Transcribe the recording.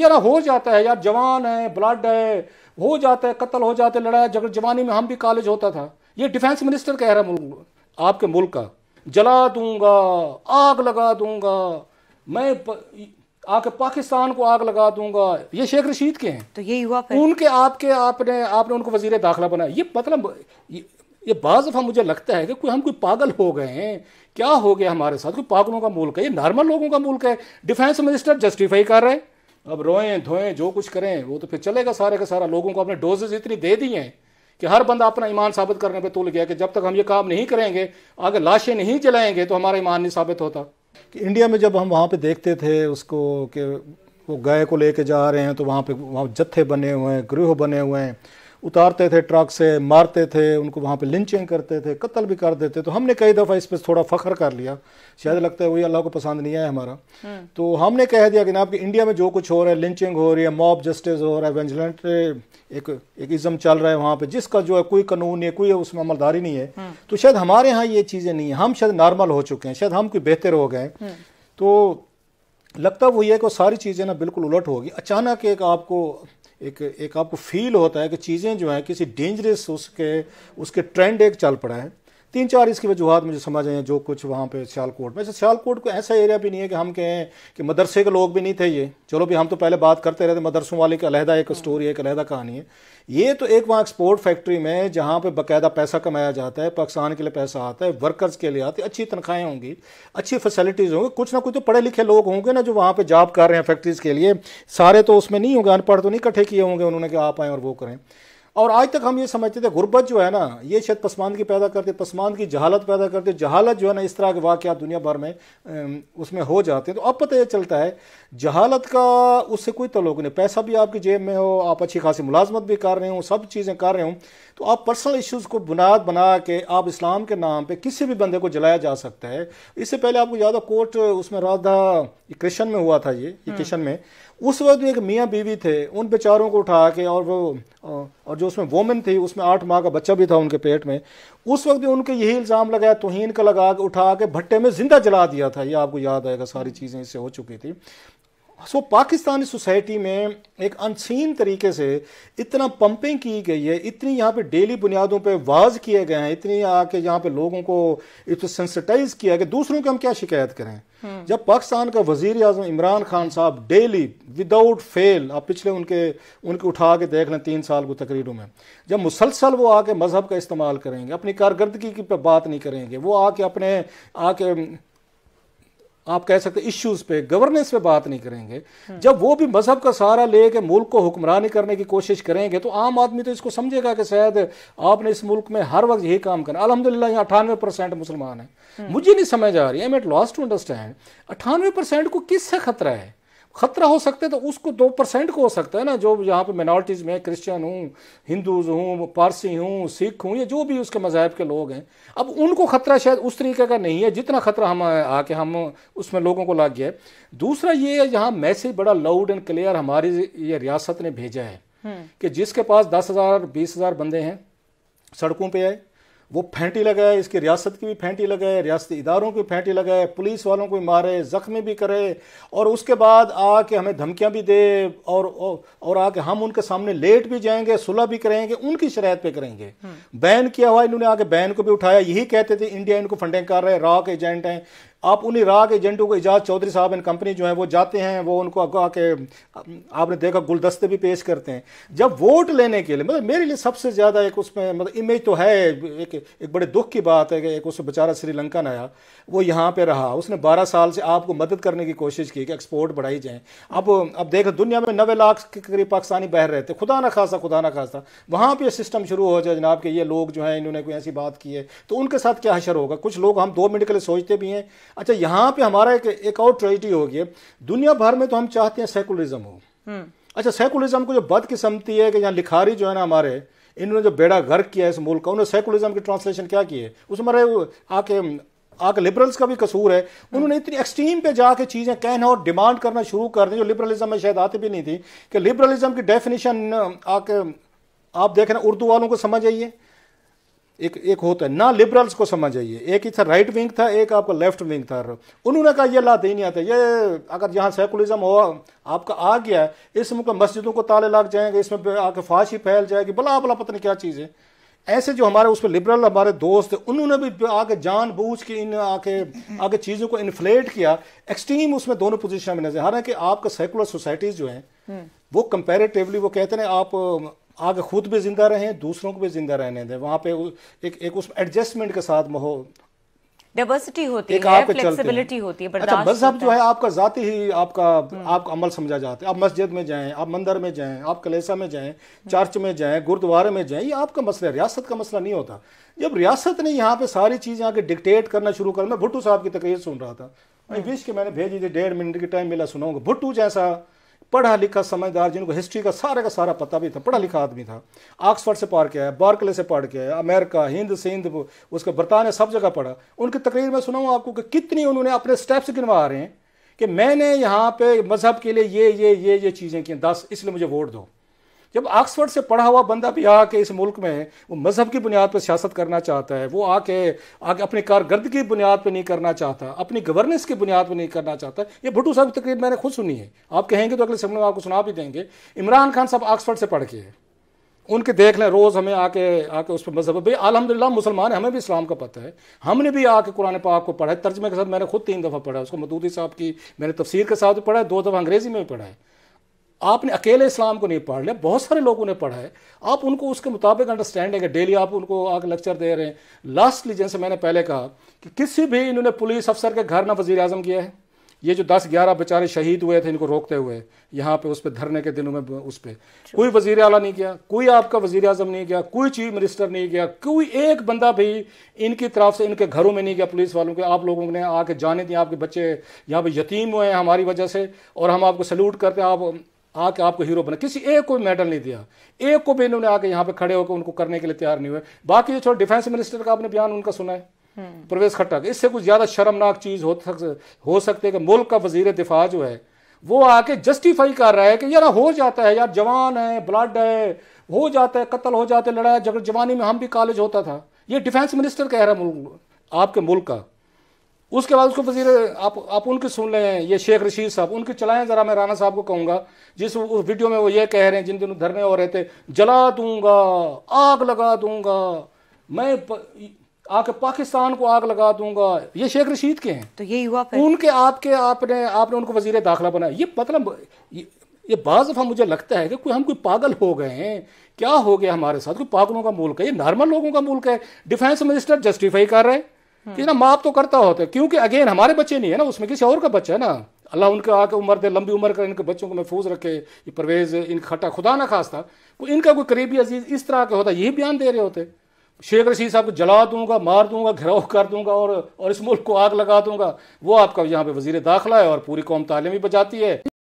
जरा हो जाता है यार जवान है ब्लड है हो जाता है कत्ल हो जाते लड़ाई जगह जवानी में हम भी कॉलेज होता था ये डिफेंस मिनिस्टर कह रहा है मुल्क आपके मुल्क का जला दूंगा आग लगा दूंगा मैं आके पाकिस्तान को आग लगा दूंगा ये शेख रशीद के हैं तो ये हुआ उनके आपके आपने आपने उनको वजीर दाखिला बनाया ये मतलब ये, ये बाज दफ़ा मुझे लगता है कि कोई हम कोई पागल हो गए हैं क्या हो गया हमारे साथ कोई पागलों का मुल्क है ये नॉर्मल लोगों का मुल्क है डिफेंस मिनिस्टर जस्टिफाई कर रहे हैं अब रोएं धोएं जो कुछ करें वो तो फिर चलेगा सारे का सारा लोगों को अपने डोजेज इतनी दे दी हैं कि हर बंदा अपना ईमान साबित करने पर तुल गया कि जब तक हम ये काम नहीं करेंगे अगर लाशें नहीं जलाएंगे तो हमारा ईमान नहीं साबित होता कि इंडिया में जब हम वहाँ पे देखते थे उसको कि वो गाय को लेके जा रहे हैं तो वहाँ पे वहाँ जत्थे बने हुए हैं गृह बने हुए हैं उतारते थे ट्रक से मारते थे उनको वहाँ पे लिंचिंग करते थे कत्ल भी कर देते तो हमने कई दफ़ा इस पर थोड़ा फ़ख्र कर लिया शायद लगता है वही अल्लाह को पसंद नहीं आया हमारा हम्म। तो हमने कह दिया कि ना आपकी इंडिया में जो कुछ हो रहा है लिंचिंग हो रही है मॉब जस्टिस हो रहा है वेंजलेंट एक एक इज़म चल रहा है वहाँ पर जिसका जो है कोई कानून है कोई उसमें अमलदारी नहीं है हम्म। तो शायद हमारे यहाँ ये चीज़ें नहीं हैं हम शायद नॉर्मल हो चुके हैं शायद हम कोई बेहतर हो गए हम्म। तो लगता वही है कि सारी चीज़ें ना बिल्कुल उलट होगी अचानक एक आपको एक एक आपको फील होता है कि चीज़ें जो हैं किसी डेंजरस उसके उसके ट्रेंड एक चल पड़ा है तीन चार इसकी वजूहत मुझे समझ आए जो कुछ वहाँ पे सियालकोट में अच्छा, सियालकोट को ऐसा एरिया भी नहीं है कि हम कहें कि मदरसे के लोग भी नहीं थे ये चलो भी हम तो पहले बात करते रहते मदरसों वाले की अलहदा एक स्टोरी एक अलहदा कहानी है ये तो एक वहाँ एक्सपोर्ट फैक्ट्री में जहाँ पर बाकायदा पैसा कमाया जाता है पाकिस्तान के लिए पैसा आता है वर्कर्स के लिए आती है अच्छी तनख्वाहें होंगी अच्छी फैसिलिटीज़ होंगी कुछ ना कुछ तो पढ़े लिखे लोग होंगे ना जो वहाँ पर जॉब कर रहे हैं फैक्ट्रीज़ के लिए सारे तो उसमें नहीं होंगे अनपढ़ तो नहीं इकट्ठे किए होंगे उन्होंने कि आप आएँ और वो करें और आज तक हम ये समझते थे गुर्बत जो है ना ये शायद पसमान की पैदा करते पसमान की जहालत पैदा करते जहालत जो है ना इस तरह के वाक़ दुनिया भर में उसमें हो जाते हैं तो अब पता यह चलता है जहालत का उससे कोई तल्लुक नहीं पैसा भी आपकी जेब में हो आप अच्छी खासी मुलाजमत भी कर रहे हो सब चीज़ें कर रहे हो तो आप पर्सनल इश्यूज़ को बुनियाद बना के आप इस्लाम के नाम पर किसी भी बंदे को जलाया जा सकता है इससे पहले आपको याद हो कोर्ट उसमें राधा कृष्ण में हुआ था ये हम्म। किशन में उस वक्त भी एक मियाँ बीवी थे उन बेचारों को उठा के और वो और जो उसमें वोमेन थी उसमें आठ माह का बच्चा भी था उनके पेट में उस वक्त भी उनके यही इल्ज़ाम लगाया तोहन का लगा के उठा के भट्टे में ज़िंदा जला दिया था ये आपको याद आएगा सारी चीज़ें इससे हो चुकी थी सो पाकिस्तानी सोसाइटी में एक अनसीन तरीके से इतना पंपिंग की गई है इतनी यहाँ पे डेली बुनियादों पे वाज किए गए हैं इतनी आके यहाँ पे लोगों को इतना सेंसिटाइज किया गया दूसरों की हम क्या शिकायत करें हम्म। जब पाकिस्तान का वजीर अजम इमरान खान साहब डेली विदाउट फेल आप पिछले उनके उनके उठा के देख लें तीन साल को तकरीरों में जब मुसलसल वो आके मजहब का इस्तेमाल करेंगे अपनी कारकर्दगी की बात नहीं करेंगे वो आके अपने आके आप कह सकते इश्यूज पे गवर्नेंस पे बात नहीं करेंगे जब वो भी मजहब का सहारा ले के मुल्क को हुक्मरानी करने की कोशिश करेंगे तो आम आदमी तो इसको समझेगा कि शायद आपने इस मुल्क में हर वक्त यही काम करना अलहमदिल्ला यहाँ अठानवे परसेंट मुसलमान है मुझे नहीं समझ आ रही I am at loss to understand अठानवे परसेंट को किससे खतरा है खतरा हो सकता है तो उसको दो परसेंट को हो सकता है ना जो यहाँ पे माइनॉरिटीज़ में क्रिश्चियन हूँ हिंदूज़ हूँ पारसी हूँ सिख हूँ या जो भी उसके मज़ाहब के लोग हैं अब उनको खतरा शायद उस तरीके का नहीं है जितना खतरा हम आके हम उसमें लोगों को लाग गया है दूसरा ये है यहाँ मैसेज बड़ा लाउड एंड क्लियर हमारी ये रियासत ने भेजा है हम्म। कि जिसके पास दस हज़ार बीस हज़ार बंदे हैं सड़कों पर आए वो फेंटी लगाए इसकी रियासत की भी फेंटी लगाए रियासती इदारों की फेंटी लगाए पुलिस वालों को भी मारे ज़ख्मी भी करे और उसके बाद आके हमें धमकियां भी दे और और आके हम उनके सामने लेट भी जाएंगे सुलह भी करेंगे उनकी शरात पे करेंगे हम्म। बैन किया हुआ इन्होंने आके बैन को भी उठाया यही कहते थे इंडिया इनको फंडिंग कर रहे हैं रॉक एजेंट हैं आप उन्हीं राग एजेंटों को एजाज चौधरी साहब एंड कंपनी जो है वो जाते हैं वो उनको अगवा आके आपने देखा गुलदस्ते भी पेश करते हैं जब वोट लेने के लिए मतलब मेरे लिए सबसे ज़्यादा एक उसमें मतलब इमेज तो है एक एक बड़े दुख की बात है कि एक उस बेचारा श्रीलंकन आया वो यहाँ पर रहा उसने बारह साल से आपको मदद करने की कोशिश की कि एक्सपोर्ट बढ़ाई जाए अब अब देख दुनिया में नबे लाख के करीब पाकिस्तानी बह रहे थे खुदा ना खासा खुदा ना खासा वहाँ पर सिस्टम शुरू हो जाए जनाब के ये लोग जो हैं इन्होंने कोई ऐसी बात की है तो उनके साथ क्या हशर होगा कुछ लोग हम दो मिनट के लिए सोचते भी हैं अच्छा यहाँ पे हमारा एक एक और ट्रेजिडी होगी दुनिया भर में तो हम चाहते हैं सेकुलरिज्म हो हम्म। अच्छा सेकुलरिज्म को जो बद बदकिस्मती है कि यहाँ लिखारी जो है ना हमारे इन्होंने जो बेड़ा गर्क किया है इस मुल्क का उन्होंने सेकुलरिज्म की ट्रांसलेशन क्या की है उसमें आके आके लिबरल्स का भी कसूर है उन्होंने इतनी एक्सट्रीम पे जाके चीज़ें कहना और डिमांड करना शुरू कर दी जो लिबरलिज्म में शायद आती भी नहीं थी कि लिबरलिज्म की डेफिनेशन आके आप देख रहे उर्दू वालों को समझ आइए एक एक होता है ना लिबरल्स को समझ आइए एक ही था राइट विंग था एक आपका लेफ्ट विंग था उन्होंने कहा ये लाते ही नहीं आता ये अगर यहाँ सेकुलरिज्म हो आपका आ गया है इस मस्जिदों को ताले लग जाएंगे इसमें आके फाश ही फैल जाएगी बला बला पता नहीं क्या चीज़ है ऐसे जो हमारे उसमें लिबरल हमारे दोस्त उन्होंने भी आके जान बूझ के इन आके आगे चीज़ों को इन्फ्लेट किया एक्सट्रीम उसमें दोनों पोजिशन में नजर हालांकि आपका सेकुलर सोसाइटीज़ जो हैं हम्म। वो कंपेरेटिवली वो कहते हैं आप आगे खुद भी ज़िंदा रहें दूसरों को भी ज़िंदा रहने दें वहाँ पे एक एक उस एडजस्टमेंट के साथ माहौल डाइवर्सिटी होती एक है फ्लेक्सिबिलिटी होती है अच्छा मजहब जो है आपका जाति ही आपका हम्म। आपका अमल समझा जाता है आप मस्जिद में जाएं आप मंदिर में जाएं आप कलेसा में जाएं चर्च में जाएं गुरुद्वारे में जाएं ये आपका मसला है रियासत का मसला नहीं होता जब रियासत ने यहाँ पे सारी चीज़ें आके डिक्टेट करना शुरू कर मैं भुट्टू साहब की तकरीर सुन रहा था हम्म। मैं विश के मैंने भेजी थी डेढ़ मिनट की टाइम मिला सुनाऊंगा भुट्टू जैसा पढ़ा लिखा समझदार जिनको हिस्ट्री का सारे का सारा पता भी था पढ़ा लिखा आदमी था ऑक्सफर्ड से पढ़ के आया बार्कले से पढ़ के आया अमेरिका हिंद से हिंद उसके बरतानिया सब जगह पढ़ा उनकी तकरीर में सुनाऊँ आपको कि कितनी उन्होंने अपने स्टेप्स गिनवा रहे हैं कि मैंने यहाँ पे मज़हब के लिए ये ये ये ये चीज़ें की दस इसलिए मुझे वोट दो जब ऑक्सफोर्ड से पढ़ा हुआ बंदा भी आके इस मुल्क में वो मज़हब की बुनियाद पर सियासत करना चाहता है वो आके आगे अपने कारगर्द की बुनियाद पर नहीं करना चाहता अपनी गवर्नेंस की बुनियाद पर नहीं करना चाहता ये भुट्टू साहब की तकरीर मैंने खुद सुनी है आप कहेंगे तो अगले सेमिनार में आपको सुना भी देंगे इमरान खान साहब ऑक्सफोर्ड से पढ़ के है उनके देख लें रोज़ हमें आके आके उस पर मजहब भाई अलहमदिल्ला मुसलमान है हमें भी इस्लाम का पता है हमने भी आके कुरान पाक को पढ़ा है तर्जमे के साथ मैंने खुद तीन दफ़ा पढ़ा है उसको मदूदी साहब की मैंने तफसीर के साथ भी पढ़ा है दो दफ़ा अंग्रेज़ी में भी पढ़ा है आपने अकेले इस्लाम को नहीं पढ़ लिया बहुत सारे लोगों ने पढ़ा है आप उनको उसके मुताबिक अंडरस्टैंडिंग है डेली आप उनको आगे लेक्चर दे रहे हैं लास्टली जैसे मैंने पहले कहा कि किसी भी इन्होंने पुलिस अफसर के घर ना वजीर अजम किया है ये जो दस ग्यारह बेचारे शहीद हुए थे इनको रोकते हुए यहाँ पे उस पर धरने के दिनों में उस पर कोई वजीर अला नहीं किया कोई आपका वजीर अजम नहीं गया कोई चीफ मिनिस्टर नहीं गया कोई एक बंदा भी इनकी तरफ से इनके घरों में नहीं गया पुलिस वालों के आप लोगों ने आके जाने दिए आपके बच्चे यहाँ पे यतीम हुए हैं हमारी वजह से और हम आपको सल्यूट करते हैं आप आके आपको हीरो बना किसी एक को भी मेडल नहीं दिया एक को भी इन्होंने आके यहाँ पे खड़े होकर उनको करने के लिए तैयार नहीं हुए बाकी जो छोटे डिफेंस मिनिस्टर का आपने बयान उनका सुना है हम्म। प्रवेश खट्टा इससे कुछ ज्यादा शर्मनाक चीज हो सक हो सकती है कि मुल्क का वजीर दिफा जो है वो आके जस्टिफाई कर रहा है कि यार हो जाता है यार जवान है ब्लड है हो जाता है कत्ल हो जाता है लड़ाई जगह जवानी में हम भी कॉलेज होता था ये डिफेंस मिनिस्टर कह रहा है आपके मुल्क का उसके बाद उसको वजीर आप आप उनकी सुन लें ये शेख रशीद साहब उनकी चलाएं ज़रा मैं राना साहब को कहूंगा जिस उस वीडियो में वो ये कह रहे हैं जिन दिनों धरने हो रहे थे जला दूंगा आग लगा दूंगा मैं आके पाकिस्तान को आग लगा दूंगा ये शेख रशीद के हैं तो ये हुआ फिर उनके आपके आपने आपने उनको वजीर दाखिला बनाया ये मतलब ये, ये बाज़ दफ़ा मुझे लगता है कि कोई हम कोई पागल हो गए हैं क्या हो गया हमारे साथ कोई पागलों का मुल्क है ये नॉर्मल लोगों का मुल्क है डिफेंस मिनिस्टर जस्टिफाई कर रहे हैं कि ना माफ तो करता होता है क्योंकि अगेन हमारे बच्चे नहीं है ना उसमें किसी और का बच्चा है ना अल्लाह उनके आके उम्र दे लंबी उम्र कर इनके बच्चों को महफूज रखे ये परवेज इन खट्टा खुदा ना खास था वो इनका कोई करीबी अजीज इस तरह का होता यही बयान दे रहे होते शेख रशीद साहब को जला दूंगा मार दूंगा घिराव कर दूंगा और और इस मुल्क को आग लगा दूंगा वो आपका यहाँ पे वजीर दाखिला है और पूरी कौम तालीम भी बजाती है